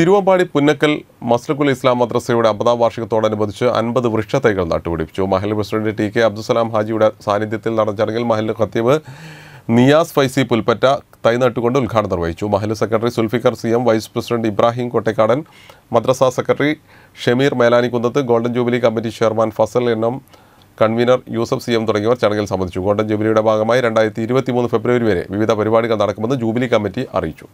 തിരുവമ്പാടി പുന്നക്കൽ മസ്ലക്കുൽ ഇസ്ലാം മദ്രസയുടെ അമ്പതാം വാർഷികത്തോടനുബന്ധിച്ച് അൻപത് വൃക്ഷത്തൈകൾ നട്ടുപിടിപ്പിച്ചു മഹൽ പ്രസിഡന്റ് ടി കെ അബ്ദുസലാം ഹാജിയുടെ സാന്നിധ്യത്തിൽ നടന്ന ചടങ്ങിൽ മഹൽ ഖത്തീബ് നിയാസ് ഫൈസി പുൽപ്പറ്റ തൈ നട്ടുകൊണ്ട് ഉദ്ഘാടനം നിർവഹിച്ചു മഹൽ secretary Zulfiqar C M vice president Ibrahim Kottekkadan മദ്രസ secretary Shameer Melanikkunnath golden jubilee committee chairman Fasal N M convener Yusuf C M തുടങ്ങിയവർ ചടങ്ങിൽ സംബന്ധിച്ചു ഗോൾഡൻ ജൂബിലിയുടെ ഭാഗമായി രണ്ടായിരത്തി ഫെബ്രുവരി വരെ വിവിധ പരിപാടികൾ നടക്കുമെന്ന് ജൂബിലി കമ്മിറ്റി അറിയിച്ചു